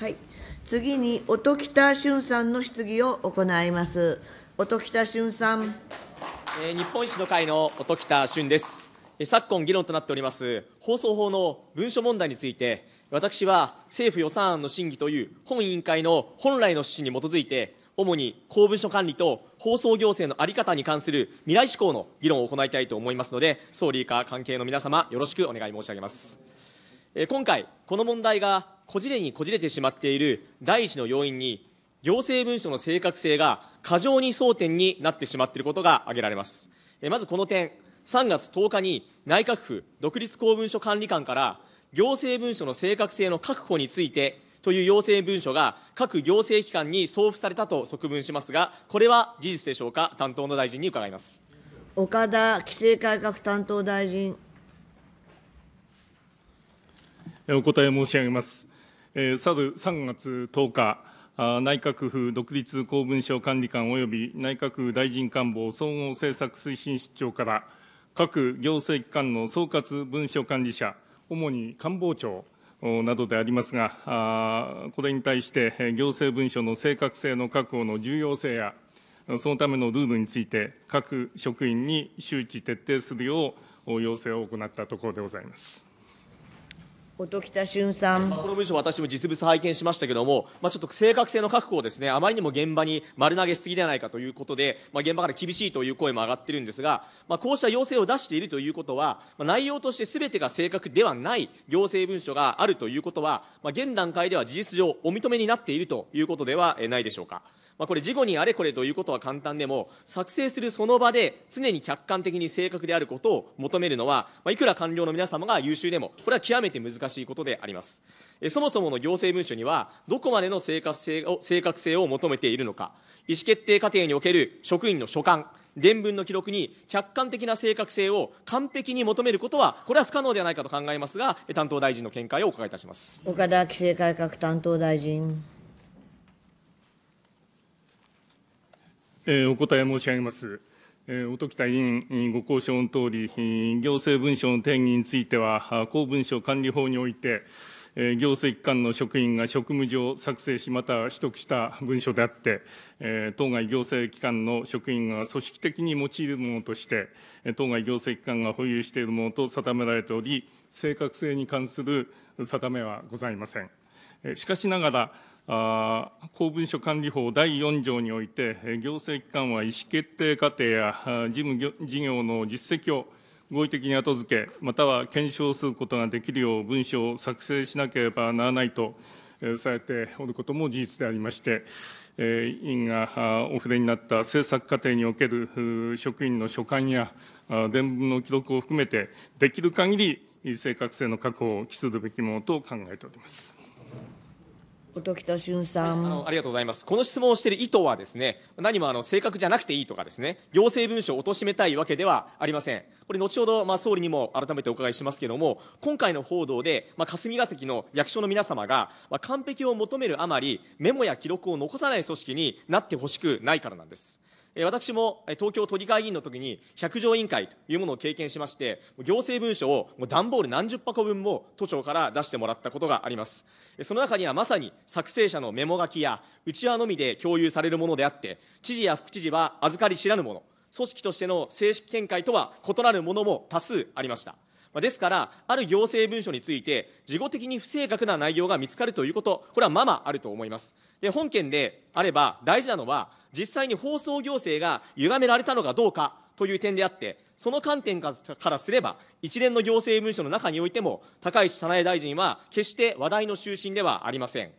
はい、次に音喜多俊さんの質疑を行います音喜多俊さん、えー、日本維新の会の音喜多俊です昨今議論となっております放送法の文書問題について私は政府予算案の審議という本委員会の本来の趣旨に基づいて主に公文書管理と放送行政の在り方に関する未来志向の議論を行いたいと思いますので、総理以下関係の皆様、よろしくお願い申し上げます。今回、この問題がこじれにこじれてしまっている第一の要因に、行政文書の正確性が過剰に争点になってしまっていることが挙げられます。まずこの点、3月10日に内閣府独立公文書管理官から行政文書の正確性の確保についてという要請文書が各行政機関に送付されたと側分しますが、これは事実でしょうか、担当の大臣に伺います岡田規制改革担当大臣。お答え申し上げます。去る3月10日、内閣府独立公文書管理官及び内閣府大臣官房総合政策推進室長から、各行政機関の総括文書管理者、主に官房長などでありますが、これに対して、行政文書の正確性の確保の重要性や、そのためのルールについて、各職員に周知徹底するよう要請を行ったところでございます。音喜俊さん、まあ、この文書、私も実物拝見しましたけれども、まあ、ちょっと正確性の確保をです、ね、あまりにも現場に丸投げしすぎではないかということで、まあ、現場から厳しいという声も上がっているんですが、まあ、こうした要請を出しているということは、まあ、内容としてすべてが正確ではない行政文書があるということは、まあ、現段階では事実上、お認めになっているということではないでしょうか。まあ、これ事後にあれこれということは簡単でも作成するその場で常に客観的に正確であることを求めるのは、まあ、いくら官僚の皆様が優秀でもこれは極めて難しいことでありますえそもそもの行政文書にはどこまでの正確性を正確性を求めているのか意思決定過程における職員の所管伝聞の記録に客観的な正確性を完璧に求めることは、これは不可能ではないかと考えますが、担当大臣の見解をお伺いいたします岡田規制改革担当大臣。お答え申し上げます。音喜多委員ご交渉のとおり、行政文書の定義については、公文書管理法において、行政機関の職員が職務上作成し、また取得した文書であって、当該行政機関の職員が組織的に用いるものとして、当該行政機関が保有しているものと定められており、正確性に関する定めはございません。しかしながら、公文書管理法第4条において、行政機関は意思決定過程や事務事業の実績を合意的に後付け、または検証することができるよう文書を作成しなければならないとされておることも事実でありまして、委員がお触れになった政策過程における職員の所管や伝聞の記録を含めて、できる限り正確性の確保を期するべきものと考えております。音喜多俊さん、あのありがとうございますこの質問をしている意図はですね何もあの正確じゃなくていいとかですね行政文書を貶めたいわけではありませんこれ後ほどまあ総理にも改めてお伺いしますけれども今回の報道でまあ霞が関の役所の皆様がまあ完璧を求めるあまりメモや記録を残さない組織になってほしくないからなんです私も東京都議会議員の時に百条委員会というものを経験しまして、行政文書を段ボール何十箱分も都庁から出してもらったことがあります。その中にはまさに作成者のメモ書きや、うちわのみで共有されるものであって、知事や副知事は預かり知らぬもの、組織としての正式見解とは異なるものも多数ありました。ですから、ある行政文書について、事後的に不正確な内容が見つかるということ、これはままあると思います。で、本件であれば、大事なのは、実際に放送行政が歪められたのかどうかという点であって、その観点からすれば、一連の行政文書の中においても、高市早苗大臣は決して話題の中心ではありません。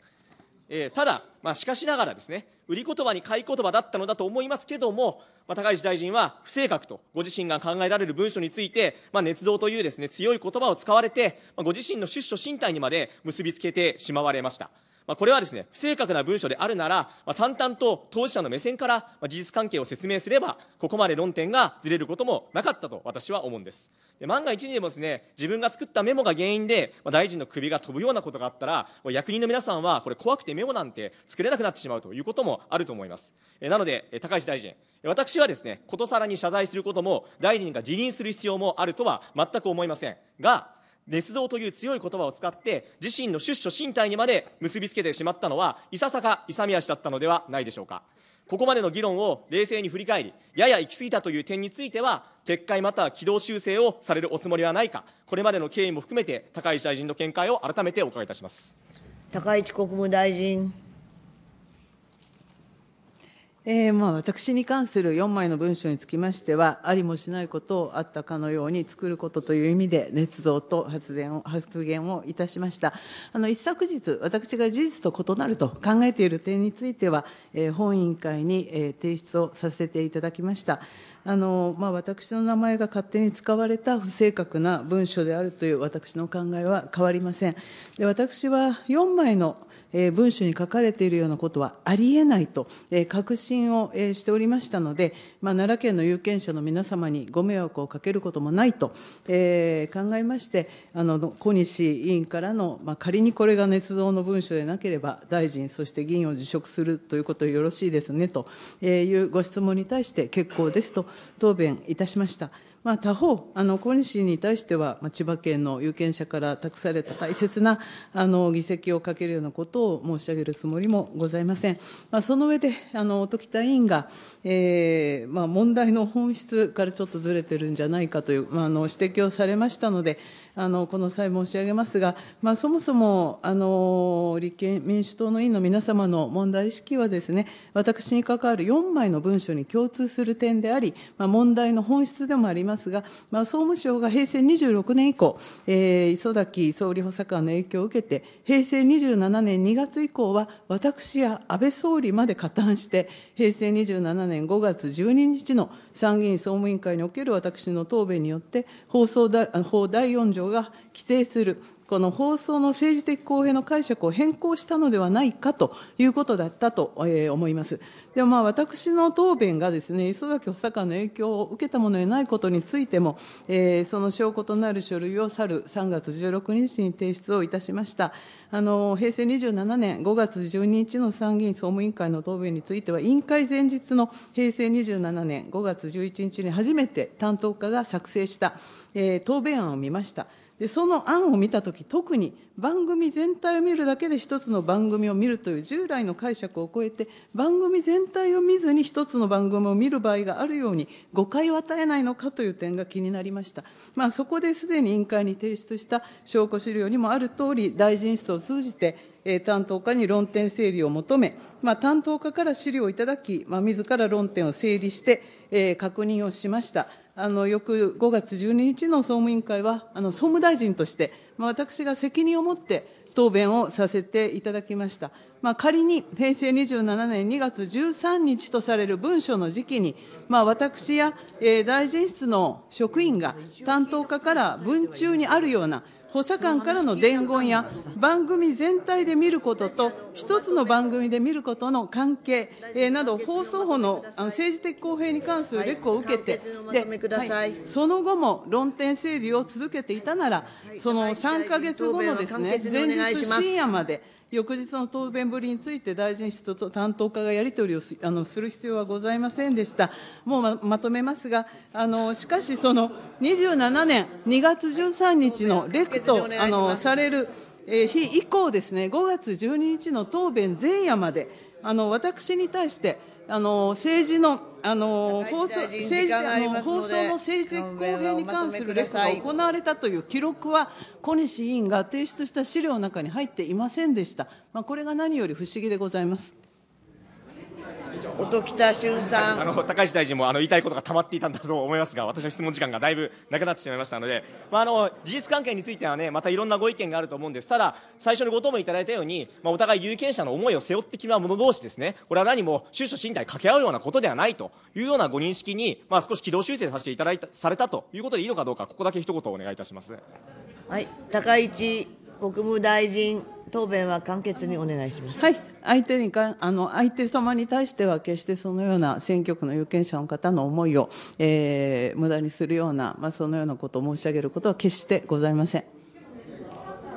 えー、ただ、まあ、しかしながらですね、売り言葉に買い言葉だったのだと思いますけども、まあ、高市大臣は不正確とご自身が考えられる文書について、まあ、捏造というですね、強い言葉を使われて、まあ、ご自身の出処進退にまで結びつけてしまわれました。まあ、これはですね、不正確な文書であるなら、まあ、淡々と当事者の目線から事実関係を説明すれば、ここまで論点がずれることもなかったと私は思うんです。で万が一にでもですね、自分が作ったメモが原因で、まあ、大臣の首が飛ぶようなことがあったら、役人の皆さんはこれ怖くてメモなんて作れなくなってしまうということもあると思います。えなので、高市大臣、私はですね、ことさらに謝罪することも、大臣が辞任する必要もあるとは全く思いませんが、捏造という強い言葉を使って自身の出処進退にまで結びつけてしまったのはいささか勇み足だったのではないでしょうかここまでの議論を冷静に振り返りやや行き過ぎたという点については撤回または軌道修正をされるおつもりはないかこれまでの経緯も含めて高市大臣の見解を改めてお伺いいたします高市国務大臣えー、まあ私に関する4枚の文書につきましては、ありもしないことをあったかのように作ることという意味で、捏造と発言を発言をいたしました。あの一昨日、私が事実と異なると考えている点については、えー、本委員会に、えー、提出をさせていただきました。あのまあ、私の名前が勝手に使われた不正確な文書であるという私の考えは変わりません。で私は4枚の文書に書かれているようなことはありえないと確信をしておりましたので、まあ、奈良県の有権者の皆様にご迷惑をかけることもないと考えまして、あの小西委員からの、まあ、仮にこれが捏造の文書でなければ、大臣、そして議員を辞職するということでよろしいですねというご質問に対して、結構ですと答弁いたしました。まあ、他方、あの小西に対しては、まあ、千葉県の有権者から託された大切なあの議席をかけるようなことを申し上げるつもりもございません。まあ、その上で、あの時田委員が、えーまあ、問題の本質からちょっとずれてるんじゃないかという、まあ、あの指摘をされましたので、あのこの際申し上げますが、まあ、そもそもあの立憲民主党の委員の皆様の問題意識はですね、私に関わる4枚の文書に共通する点であり、まあ、問題の本質でもありますが、まあ、総務省が平成26年以降、えー、磯崎総理補佐官の影響を受けて、平成27年2月以降は、私や安倍総理まで加担して、平成27年5月12日の参議院総務委員会における私の答弁によって、放送だ法第4条条が規定するこの放送の政治的公平の解釈を変更したのではないかということだったと思います。でもまあ私の答弁がですね、磯崎補佐官の影響を受けたものでないことについても、えー、その証拠となる書類を去る3月16日に提出をいたしました。あの平成27年5月12日の参議院総務委員会の答弁については、委員会前日の平成27年5月11日に初めて担当課が作成した、えー、答弁案を見ました。でその案を見た時特に番組全体を見るだけで一つの番組を見るという従来の解釈を超えて番組全体を見ずに一つの番組を見る場合があるように誤解を与えないのかという点が気になりました、まあ、そこですでに委員会に提出した証拠資料にもあるとおり大臣室を通じて担当課に論点整理を求め、担当課から資料をいただき、みずから論点を整理して、確認をしました。あの翌5月12日の総務委員会は、あの総務大臣として、私が責任を持って答弁をさせていただきました。まあ、仮に平成27年2月13日とされる文書の時期に、まあ、私や、えー、大臣室の職員が担当課から文中にあるような、補佐官からの伝言や番組全体で見ることと、一つの番組で見ることの関係など、放送法の政治的公平に関するレクを受けて、その後も論点整理を続けていたなら、その3か月後のですね、前日深夜まで、翌日の答弁ぶりについて、大臣室と担当課がやり取りをすあのする必要はございませんでした。もうままとめますが、あのしかし、その27年2月13日のレクとあのされる。日以降ですね、5月12日の答弁前夜まで、あの私に対して、あの政治のあの放送政治あの放送の政治的公平に関するレクが行われたという記録は、小西委員が提出した資料の中に入っていませんでした、まあ、これが何より不思議でございます。音喜多俊さんあの高市大臣もあの言いたいことがたまっていたんだと思いますが、私の質問時間がだいぶなくなってしまいましたので、まあ、あの事実関係についてはね、またいろんなご意見があると思うんです、ただ、最初にご答弁いただいたように、まあ、お互い有権者の思いを背負ってきた者同士ですね、これは何も収書身体掛け合うようなことではないというようなご認識に、まあ、少し軌道修正させていただいたされたということでいいのかどうか、ここだけ一言お願いいたします。はい、高市国務大臣答弁は簡潔にお願いします。はい相手にかあの相手様に対しては決してそのような選挙区の有権者の方の思いを、えー、無駄にするような、まあ、そのようなことを申し上げることは決してございません。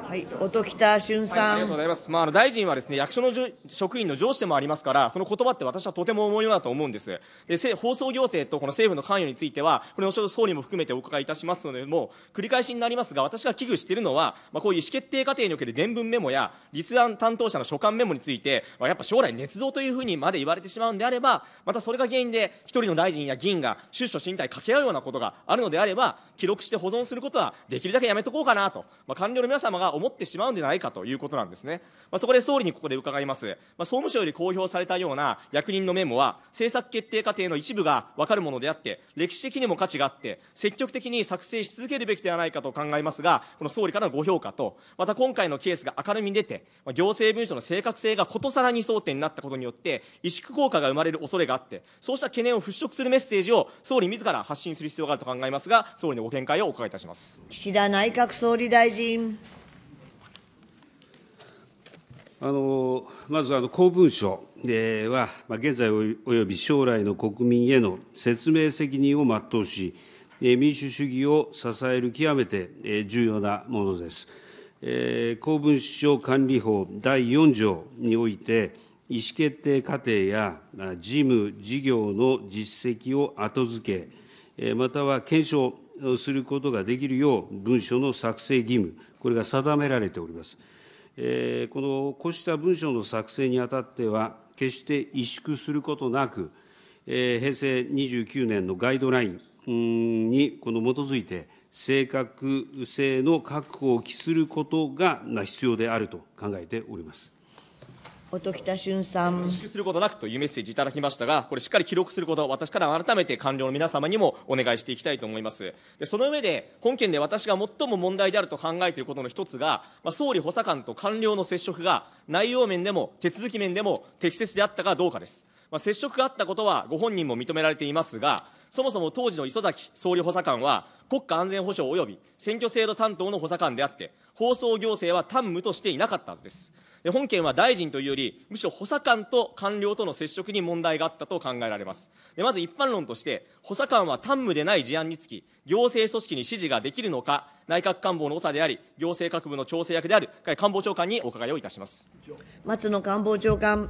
はい、音北俊さん、はい、ありがとうございます、まあ、あの大臣はです、ね、役所の職員の上司でもありますから、その言葉って私はとても重いものだと思うんです、で放送行政とこの政府の関与については、これ、後ほど総理も含めてお伺いいたしますので、もう繰り返しになりますが、私が危惧しているのは、まあ、こういう意思決定過程における伝聞メモや、立案担当者の所管メモについて、まあ、やっぱ将来、捏造というふうにまで言われてしまうんであれば、またそれが原因で、一人の大臣や議員が出所進退掛け合うようなことがあるのであれば、記録して保存することはできるだけやめとこうかなと、まあ、官僚の皆様が思思ってしまうんではないかということなんですね、まあ、そこで総理にここで伺います、まあ、総務省より公表されたような役人のメモは政策決定過程の一部が分かるものであって歴史的にも価値があって積極的に作成し続けるべきではないかと考えますがこの総理からのご評価とまた今回のケースが明るみに出て、まあ、行政文書の正確性がことさらに争点になったことによって萎縮効果が生まれる恐れがあってそうした懸念を払拭するメッセージを総理自ら発信する必要があると考えますが総理のご見解をお伺いいたします岸田内閣総理大臣。まず公文書は、現在および将来の国民への説明責任を全うし、民主主義を支える極めて重要なものです。公文書管理法第4条において、意思決定過程や事務、事業の実績を後付け、または検証することができるよう、文書の作成義務、これが定められております。このこうした文書の作成にあたっては、決して萎縮することなく、平成29年のガイドラインに基づいて、正確性の確保を期することが必要であると考えております。音喜多俊さん。意識することなくというメッセージいただきましたが、これしっかり記録すること私から改めて官僚の皆様にもお願いしていきたいと思います。で、その上で、本件で私が最も問題であると考えていることの一つが、まあ、総理補佐官と官僚の接触が内容面でも手続き面でも適切であったかどうかです。まあ、接触があったことはご本人も認められていますが、そもそも当時の磯崎総理補佐官は、国家安全保障及び選挙制度担当の補佐官であって、放送行政は担務としていなかったはずです。本件は大臣というより、むしろ補佐官と官僚との接触に問題があったと考えられます。でまず一般論として、補佐官は担務でない事案につき、行政組織に指示ができるのか、内閣官房の長であり、行政各部の調整役である、官房長官にお伺いをいたします。松野官房長官。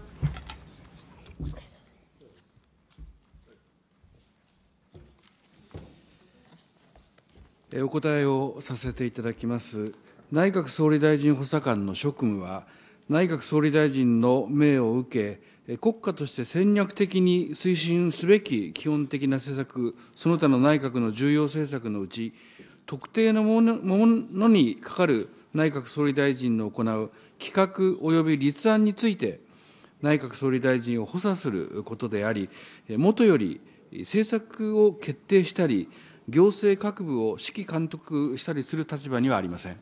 お答えをさせていただきます。内閣総理大臣補佐官の職務は、内閣総理大臣の命を受け、国家として戦略的に推進すべき基本的な政策、その他の内閣の重要政策のうち、特定のものにかかる内閣総理大臣の行う企画及び立案について、内閣総理大臣を補佐することであり、もとより政策を決定したり、行政各部を指揮監督したりする立場にはありません。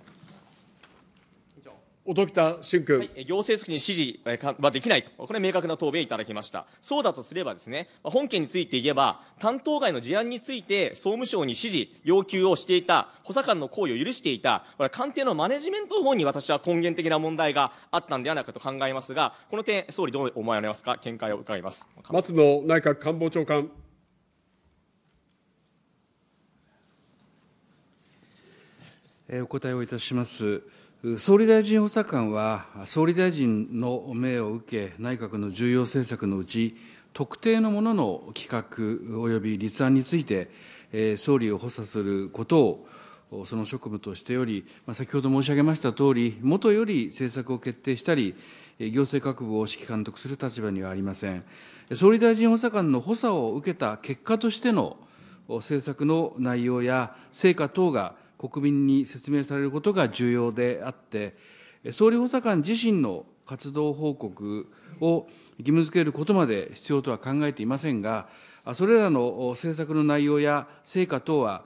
音喜多俊君、はい、行政組織に指示はできないと、これ、明確な答弁いただきました、そうだとすればです、ね、本件について言えば、担当外の事案について、総務省に指示、要求をしていた、補佐官の行為を許していた、これ官邸のマネジメント法に私は根源的な問題があったんではないかと考えますが、この点、総理、どう思われますか、見解を伺います松野内閣官房長官。お答えをいたします。総理大臣補佐官は、総理大臣の命を受け、内閣の重要政策のうち、特定のものの企画及び立案について、総理を補佐することをその職務としており、先ほど申し上げましたとおり、もとより政策を決定したり、行政各部を指揮監督する立場にはありません。総理大臣補佐官の補佐を受けた結果としての政策の内容や成果等が国民に説明されることが重要であって、総理補佐官自身の活動報告を義務付けることまで必要とは考えていませんが、それらの政策の内容や成果等は、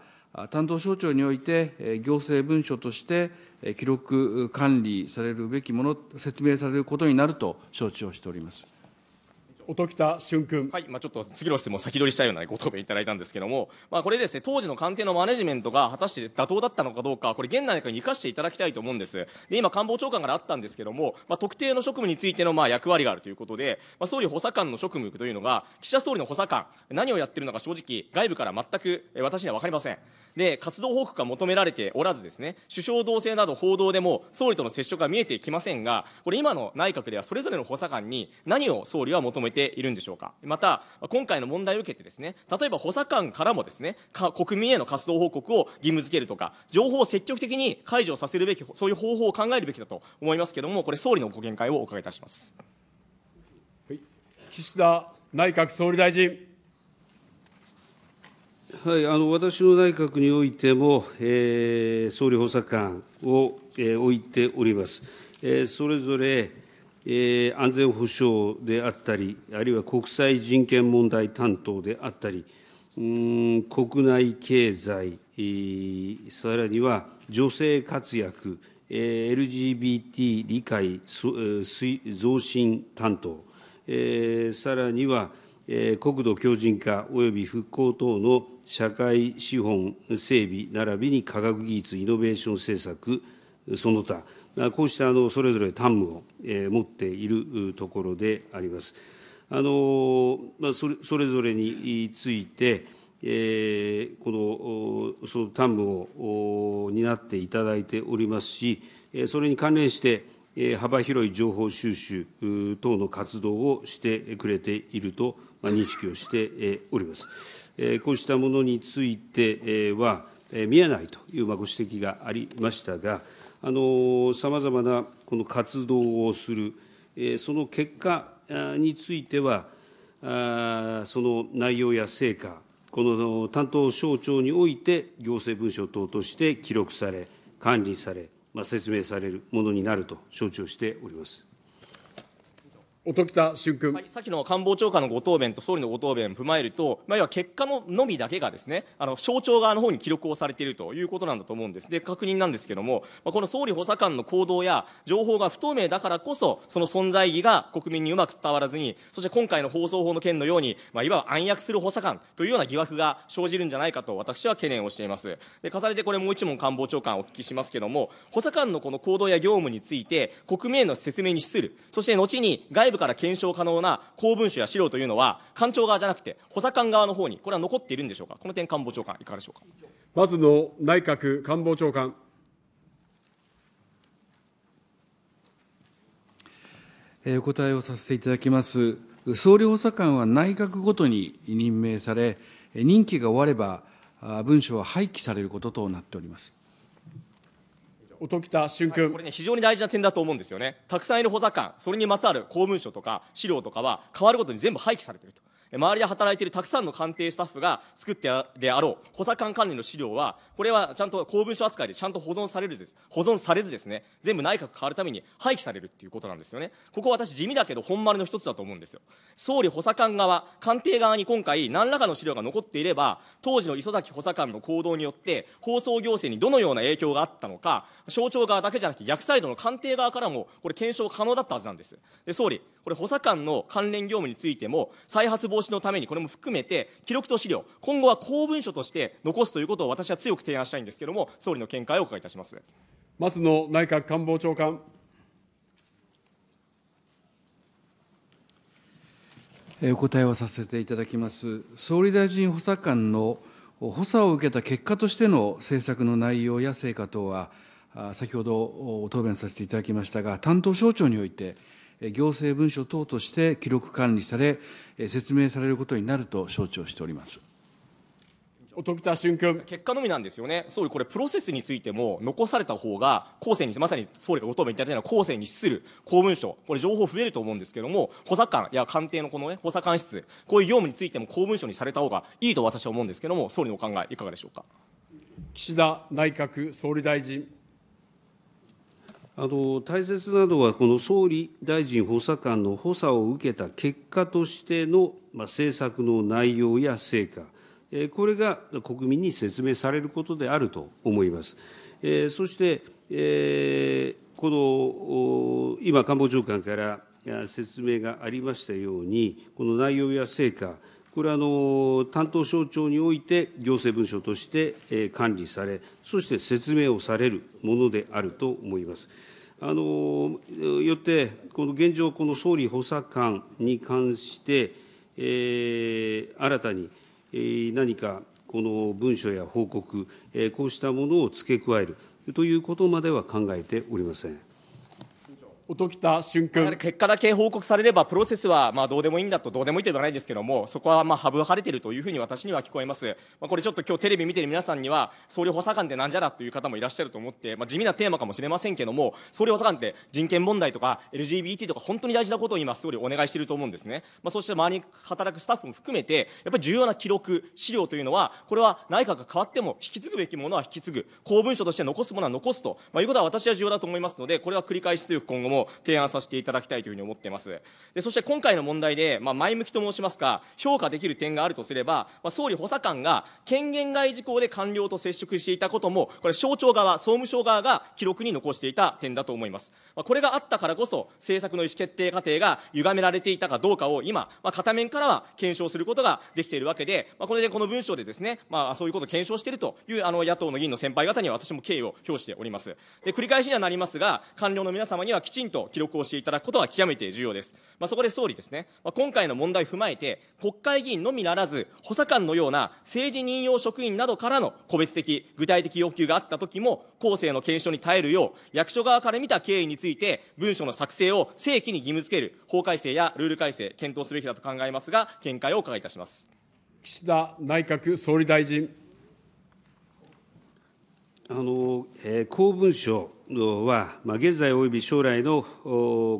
担当省庁において行政文書として記録管理されるべきもの、説明されることになると承知をしております。音喜多俊君、はいまあ、ちょっと次の質問先取りしたような、ご答弁いただいたんですけども、まあ、これですね当時の官邸のマネジメントが果たして妥当だったのかどうかこれ現内閣に生かしていただきたいと思うんですで今官房長官からあったんですけども、まあ、特定の職務についてのまあ役割があるということで、まあ、総理補佐官の職務というのが岸田総理の補佐官何をやってるのか正直外部から全く私には分かりませんで活動報告が求められておらずですね首相同棲など報道でも総理との接触が見えてきませんがこれ今の内閣ではそれぞれの補佐官に何を総理は求めているんでしょうかまた今回の問題を受けてですね例えば補佐官からもですね国民への活動報告を義務付けるとか情報を積極的に解除させるべきそういう方法を考えるべきだと思いますけれどもこれ総理のご見解をお伺いいたします、岸田内閣総理大臣。私の内閣においても、総理補佐官を置いております。それぞれ安全保障であったり、あるいは国際人権問題担当であったり、国内経済、さらには女性活躍、LGBT 理解増進担当、さらには国土強じん化および復興等の社会資本整備ならびに科学技術イノベーション政策、その他、こうしたそれぞれ端務を持っているところであります。あのそれそれぞれについて、えこのその端務を担っていただいておりますし、それに関連して、幅広い情報収集等の活動をしてくれていると認識をしております。こうしたものについては、見えないというご指摘がありましたが、さまざまなこの活動をする、その結果については、その内容や成果、この担当省庁において行政文書等として記録され、管理され、説明されるものになると承知をしております。音喜き君、はい、先の官房長官のご答弁と総理のご答弁を踏まえると、まあ、要は結果ののみだけがですねあの省庁側の方に記録をされているということなんだと思うんです、で確認なんですけれども、まあ、この総理補佐官の行動や情報が不透明だからこそ、その存在意義が国民にうまく伝わらずに、そして今回の放送法の件のように、まあ、いわば暗躍する補佐官というような疑惑が生じるんじゃないかと、私は懸念をしています。で重ねてこれ、もう一問、官房長官お聞きしますけれども、補佐官のこの行動や業務について、国民への説明に資する、そして後に外部部から検証可能な公文書や資料というのは、官庁側じゃなくて、補佐官側の方に、これは残っているんでしょうか、この点、官房長官、いかがでしょうか。ずの内閣官房長官。お答えをさせていただきます。総理補佐官は内閣ごとに任命され、任期が終われば、文書は廃棄されることとなっております。音喜多俊君、はい、これね非常に大事な点だと思うんですよねたくさんいる補佐官それにまつわる公文書とか資料とかは変わることに全部廃棄されていると周りで働いているたくさんの官邸スタッフが作ってであろう補佐官管理の資料は、これはちゃんと公文書扱いでちゃんと保存されるです保存されずですね、全部内閣変わるために廃棄されるっていうことなんですよね。ここ私、地味だけど本丸の一つだと思うんですよ。総理補佐官側、官邸側に今回、何らかの資料が残っていれば、当時の磯崎補佐官の行動によって、放送行政にどのような影響があったのか、省庁側だけじゃなくて、逆サイドの官邸側からも、これ、検証可能だったはずなんです。で総理これ補佐官の関連業務についても、再発防止のためにこれも含めて、記録と資料、今後は公文書として残すということを私は強く提案したいんですけれども、総理の見解をお伺いいたします松野内閣官房長官。お答えをさせていただきます。総理大臣補佐官の補佐を受けた結果としての政策の内容や成果等は、先ほど答弁させていただきましたが、担当省庁において、行政文書等として記録管理され、説明されることになると承知をしております。びた俊君結果のみなんですよね、総理、これ、プロセスについても、残された方が、後世に、まさに総理がご答弁いただいたような後世に資する公文書、これ、情報増えると思うんですけれども、補佐官や官邸のこの、ね、補佐官室、こういう業務についても公文書にされた方がいいと私は思うんですけれども、総理のお考え、いかがでしょうか。岸田内閣総理大臣。あの大切なのは、この総理大臣補佐官の補佐を受けた結果としての政策の内容や成果、これが国民に説明されることであると思います。そして、この今、官房長官から説明がありましたように、この内容や成果、これ、担当省庁において行政文書として管理され、そして説明をされるものであると思います。よって、この現状、この総理補佐官に関して、えー、新たに、えー、何かこの文書や報告、えー、こうしたものを付け加えるということまでは考えておりません。音喜多俊君結果だけ報告されればプロセスはまあどうでもいいんだとどうでもいいと言わないですけれどもそこはまあ省かれてるというふうに私には聞こえます、まあ、これちょっと今日テレビ見てる皆さんには総理補佐官ってなんじゃらという方もいらっしゃると思って、まあ、地味なテーマかもしれませんけども総理補佐官って人権問題とか LGBT とか本当に大事なことを今総理お願いしていると思うんですね、まあ、そして周りに働くスタッフも含めてやっぱり重要な記録資料というのはこれは内閣が変わっても引き継ぐべきものは引き継ぐ公文書として残すものは残すと、まあ、いうことは私は重要だと思いますのでこれは繰り返しという今後もも提案させていただきたいというふうに思っていますでそして今回の問題で、まあ、前向きと申しますか評価できる点があるとすれば、まあ、総理補佐官が権限外事項で官僚と接触していたこともこれ省庁側総務省側が記録に残していた点だと思います、まあ、これがあったからこそ政策の意思決定過程が歪められていたかどうかを今、まあ、片面からは検証することができているわけで、まあ、これでこの文章でですね、まあ、そういうことを検証しているというあの野党の議員の先輩方には私も敬意を表しておりますで繰り返しにはなりますが官僚の皆様にはきちんんと記録をしていただくことは極めて重要です。まあ、そこで総理ですね、まあ、今回の問題を踏まえて、国会議員のみならず、補佐官のような政治任用職員などからの個別的、具体的要求があったときも、後世の検証に耐えるよう、役所側から見た経緯について、文書の作成を正規に義務付ける法改正やルール改正、検討すべきだと考えますが、見解をお伺いいたします。岸田内閣総理大臣。あのえー、公文書は、現在および将来の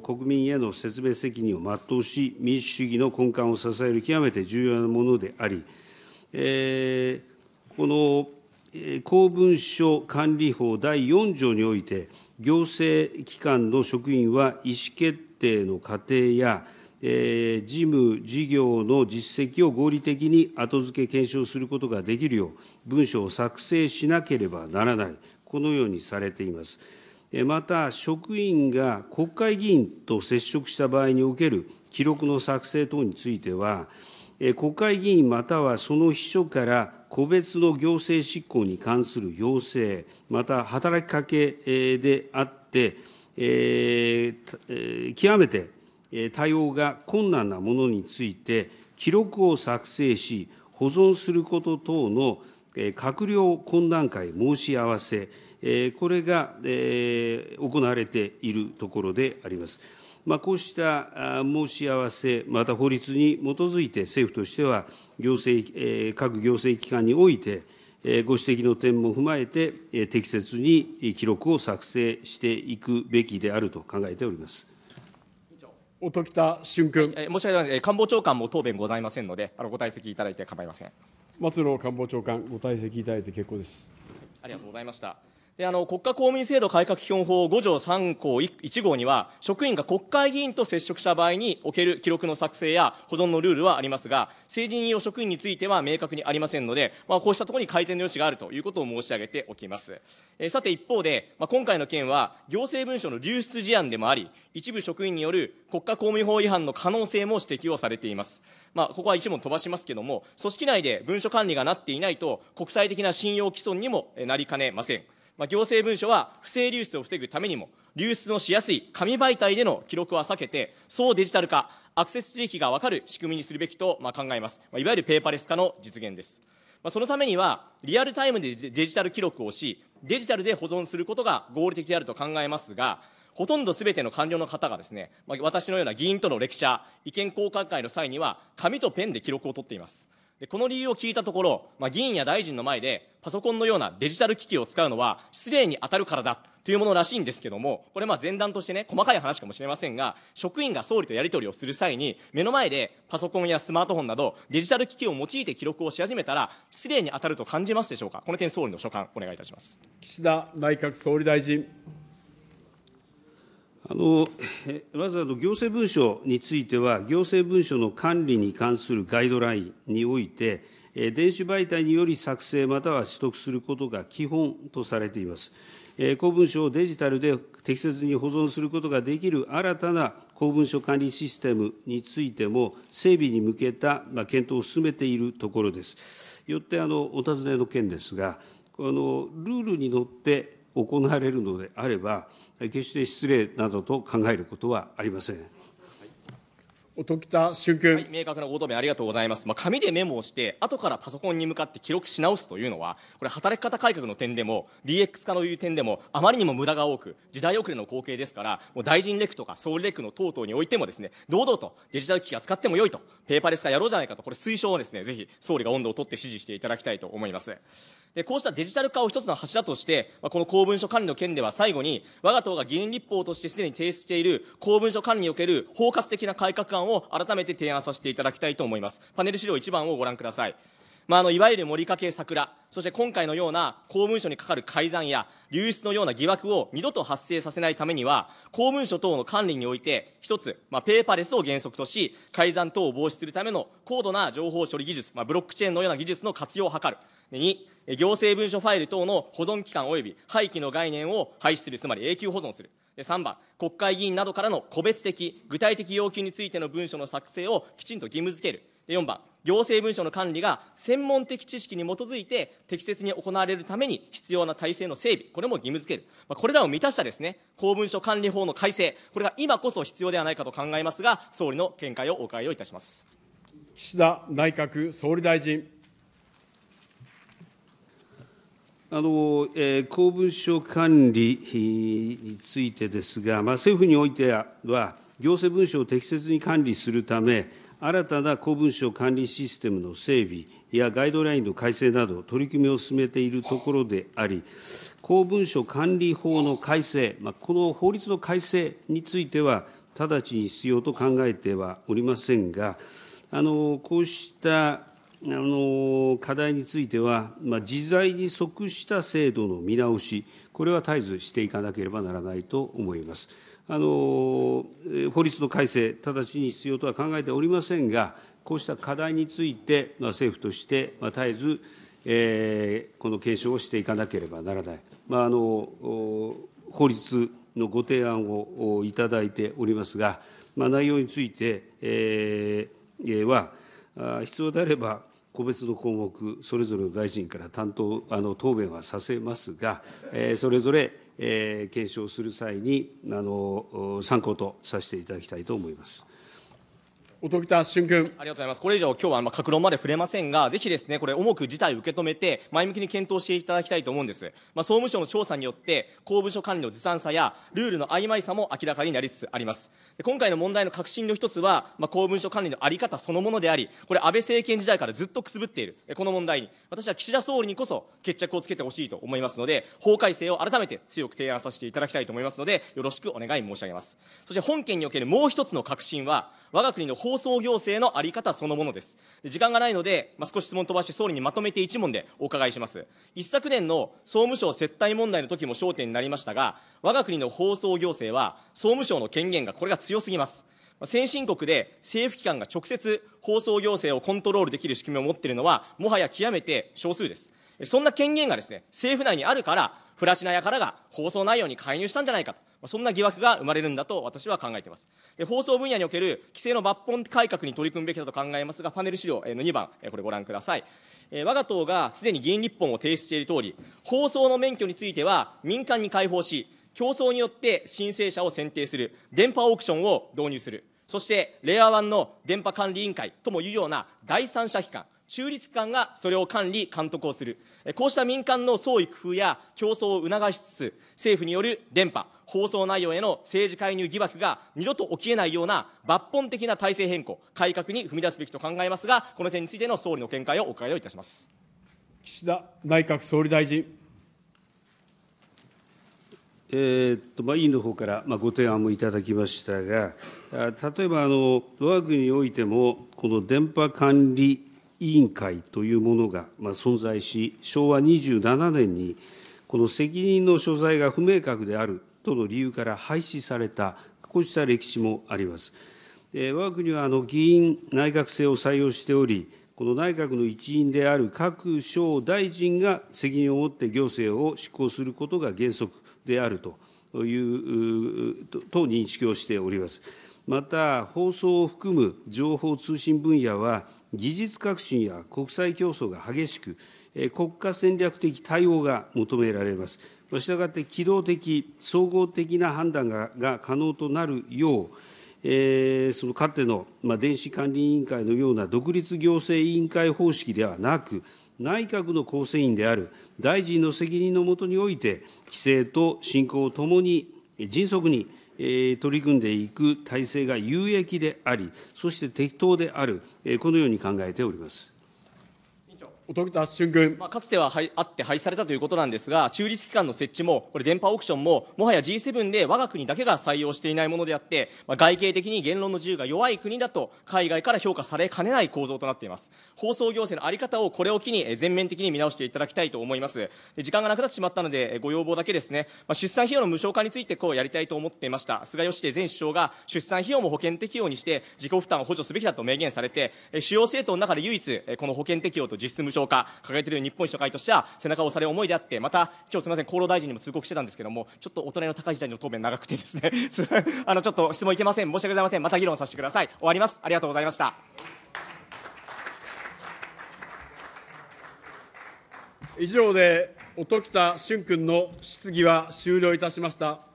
国民への説明責任を全うし、民主主義の根幹を支える極めて重要なものであり、この公文書管理法第4条において、行政機関の職員は意思決定の過程や、事務、事業の実績を合理的に後付け検証することができるよう、文書を作成しなければならない、このようにされています。また職員が国会議員と接触した場合における記録の作成等については、国会議員またはその秘書から個別の行政執行に関する要請、また働きかけであって、えー、極めて対応が困難なものについて、記録を作成し、保存すること等の閣僚懇談会申し合わせ、これが行われているところであります。こうした申し合わせ、また法律に基づいて政府としては、行政、各行政機関において、ご指摘の点も踏まえて、適切に記録を作成していくべきであると考えております。音喜多俊君、え申し訳ない官房長官も答弁ございませんので、あのご退席いただいて構いません松野官房長官、ご退席いただいて結構です。ありがとうございました。であの国家公務員制度改革基本法5条3項1号には、職員が国会議員と接触した場合における記録の作成や保存のルールはありますが、政治任用職員については明確にありませんので、まあ、こうしたところに改善の余地があるということを申し上げておきます。えさて一方で、まあ、今回の件は行政文書の流出事案でもあり、一部職員による国家公務員法違反の可能性も指摘をされています。まあ、ここは一問飛ばしますけども、組織内で文書管理がなっていないと、国際的な信用毀損にもなりかねません。まあ、行政文書は不正流出を防ぐためにも、流出のしやすい紙媒体での記録は避けて、総デジタル化、アクセス地域が分かる仕組みにするべきと、まあ、考えます。まあ、いわゆるペーパーレス化の実現です。まあ、そのためには、リアルタイムでデジタル記録をし、デジタルで保存することが合理的であると考えますが、ほとんどすべての官僚の方がですね、まあ、私のような議員とのレクチャー、意見交換会の際には、紙とペンで記録を取っています。でこの理由を聞いたところ、まあ、議員や大臣の前でパソコンのようなデジタル機器を使うのは失礼に当たるからだというものらしいんですけどもこれ前段としてね細かい話かもしれませんが職員が総理とやり取りをする際に目の前でパソコンやスマートフォンなどデジタル機器を用いて記録をし始めたら失礼に当たると感じますでしょうかこの点総理の所感お願いいたします岸田内閣総理大臣まず行政文書については、行政文書の管理に関するガイドラインにおいて、電子媒体により作成または取得することが基本とされています。公文書をデジタルで適切に保存することができる新たな公文書管理システムについても、整備に向けた検討を進めているところです。よってあのお尋ねの件ですが、このルールにのって行われるのであれば、決して失礼などと考えることはありません。音喜俊君、はい、明確なご答弁ありがとうございます、まあ、紙でメモをして後からパソコンに向かって記録し直すというのはこれ働き方改革の点でも DX 化のいう点でもあまりにも無駄が多く時代遅れの光景ですからもう大臣レクとか総理レクの等々においてもですね堂々とデジタル機器は使ってもよいとペーパーレス化やろうじゃないかとこれ推奨をですねぜひ総理が温度を取って指示していただきたいと思いますで、こうしたデジタル化を一つの柱として、まあ、この公文書管理の件では最後に、我が党が議員立法としてすでに提出している公文書管理における包括的な改革案を改めて提案させていただきたいと思います。パネル資料1番をご覧ください。まあ、あのいわゆる森かけ桜、そして今回のような公文書にかかる改ざんや流出のような疑惑を二度と発生させないためには、公文書等の管理において、一つ、まあ、ペーパーレスを原則とし、改ざん等を防止するための高度な情報処理技術、まあ、ブロックチェーンのような技術の活用を図る。2、行政文書ファイル等の保存期間及び廃棄の概念を廃止する、つまり永久保存する。3番、国会議員などからの個別的、具体的要求についての文書の作成をきちんと義務付ける。4番、行政文書の管理が専門的知識に基づいて適切に行われるために必要な体制の整備、これも義務付ける。これらを満たしたですね、公文書管理法の改正、これが今こそ必要ではないかと考えますが、総理の見解をお伺いをいたします。岸田内閣総理大臣。公文書管理についてですが、政府においては、行政文書を適切に管理するため、新たな公文書管理システムの整備やガイドラインの改正など、取り組みを進めているところであり、公文書管理法の改正、この法律の改正については、直ちに必要と考えてはおりませんが、こうした課題については、時代に即した制度の見直し、これは絶えずしていかなければならないと思います。法律の改正、直ちに必要とは考えておりませんが、こうした課題について、政府として絶えず、えー、この検証をしていかなければならない、まあ、あの法律のご提案をいただいておりますが、まあ、内容について、えは、必要であれば、個別の項目、それぞれの大臣から担当、あの答弁はさせますが、それぞれ検証する際にあの参考とさせていただきたいと思います。音喜多俊君。ありがとうございます。これ以上今日はまあ格論まで触れませんが、ぜひですねこれ重く事態を受け止めて前向きに検討していただきたいと思うんです。まあ総務省の調査によって公文書管理のずさんさやルールの曖昧さも明らかになりつつあります。今回の問題の核心の一つは、まあ、公文書管理のあり方そのものであり、これ安倍政権時代からずっとくすぶっているこの問題に私は岸田総理にこそ決着をつけてほしいと思いますので、法改正を改めて強く提案させていただきたいと思いますので、よろしくお願い申し上げます。そして本件におけるもう一つの核心は我が国の放送行政の在り方そのものです。で時間がないので、まあ、少し質問飛ばして総理にまとめて1問でお伺いします。一昨年の総務省接待問題の時も焦点になりましたが、我が国の放送行政は総務省の権限がこれが強すぎます。先進国で政府機関が直接放送行政をコントロールできる仕組みを持っているのは、もはや極めて少数です。そんな権限がですね、政府内にあるから、フラチナやからが放送内容に介入したんじゃないかと、まあ、そんな疑惑が生まれるんだと私は考えていますで放送分野における規制の抜本改革に取り組むべきだと考えますがパネル資料の2番これご覧ください我が党がすでに議員立法を提出しているとおり放送の免許については民間に開放し競争によって申請者を選定する電波オークションを導入するそして、令和版の電波管理委員会ともいうような第三者機関、中立官がそれを管理、監督をする、こうした民間の創意工夫や競争を促しつつ、政府による電波、放送内容への政治介入疑惑が二度と起きえないような抜本的な体制変更、改革に踏み出すべきと考えますが、この点についての総理の見解をお伺いをいたします岸田内閣総理大臣。えー、っとまあ、委員の方から、まあ、ご提案もいただきましたが、例えばあの我が国においても、この電波管理委員会というものが存在し、昭和27年に、この責任の所在が不明確であるとの理由から廃止された、こうした歴史もあります。我が国は議員内閣制を採用しており、この内閣の一員である各省大臣が責任を持って行政を執行することが原則であるという、と認識をしております。また、放送を含む情報通信分野は、技術革新や国際競争が激しく、国家戦略的対応が求められます。したがって機動的、総合的な判断が可能となるよう、そのかつての電子管理委員会のような独立行政委員会方式ではなく、内閣の構成員である大臣の責任のもとにおいて、規制と振興をともに迅速に取り組んでいく体制が有益であり、そして適当である、このように考えております。音田俊君、まあ、かつてははいあって廃止されたということなんですが中立機関の設置もこれ電波オークションももはや G7 で我が国だけが採用していないものであって、まあ、外形的に言論の自由が弱い国だと海外から評価されかねない構造となっています放送行政の在り方をこれを機に全面的に見直していただきたいと思います時間がなくなってしまったのでご要望だけですね、まあ、出産費用の無償化についてこうやりたいと思っていました菅義偉前首相が出産費用も保険適用にして自己負担を補助すべきだと明言されて主要政党の中で唯一この保険適用と実質無償消化、掲げている日本一の会としては、背中を押される思いであって、また、今日すみません、厚労大臣にも通告してたんですけども、ちょっとお隣の高市時代の答弁長くてですね あのちょっと質問いけません、申し訳ございません、また議論させてください。終わります。ありがとうございました。以上で音喜多俊君の質疑は終了いたしました。